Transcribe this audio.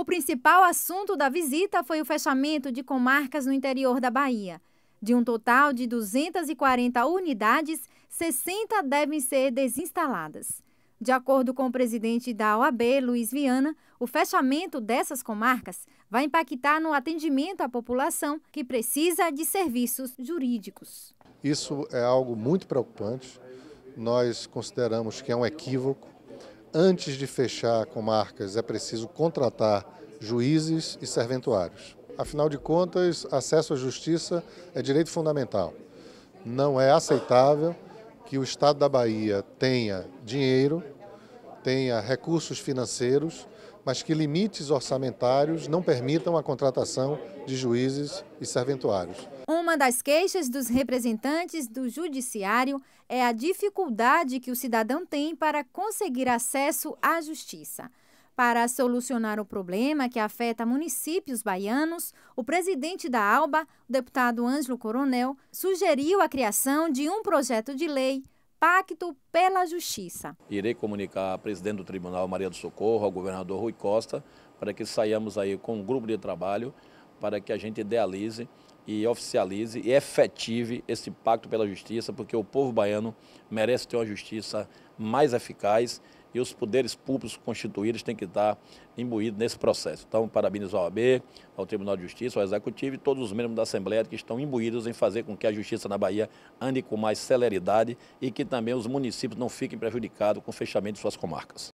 O principal assunto da visita foi o fechamento de comarcas no interior da Bahia. De um total de 240 unidades, 60 devem ser desinstaladas. De acordo com o presidente da OAB, Luiz Viana, o fechamento dessas comarcas vai impactar no atendimento à população que precisa de serviços jurídicos. Isso é algo muito preocupante. Nós consideramos que é um equívoco antes de fechar com marcas, é preciso contratar juízes e serventuários. Afinal de contas, acesso à justiça é direito fundamental. Não é aceitável que o Estado da Bahia tenha dinheiro, tenha recursos financeiros, mas que limites orçamentários não permitam a contratação de juízes e serventuários. Uma das queixas dos representantes do Judiciário é a dificuldade que o cidadão tem para conseguir acesso à justiça. Para solucionar o problema que afeta municípios baianos, o presidente da ALBA, o deputado Ângelo Coronel, sugeriu a criação de um projeto de lei Pacto pela Justiça. Irei comunicar à presidente do Tribunal Maria do Socorro, ao governador Rui Costa, para que saiamos aí com um grupo de trabalho para que a gente idealize e oficialize e efetive esse pacto pela justiça, porque o povo baiano merece ter uma justiça mais eficaz e os poderes públicos constituídos têm que estar imbuídos nesse processo. Então, parabéns ao OAB, ao Tribunal de Justiça, ao Executivo e todos os membros da Assembleia que estão imbuídos em fazer com que a justiça na Bahia ande com mais celeridade e que também os municípios não fiquem prejudicados com o fechamento de suas comarcas.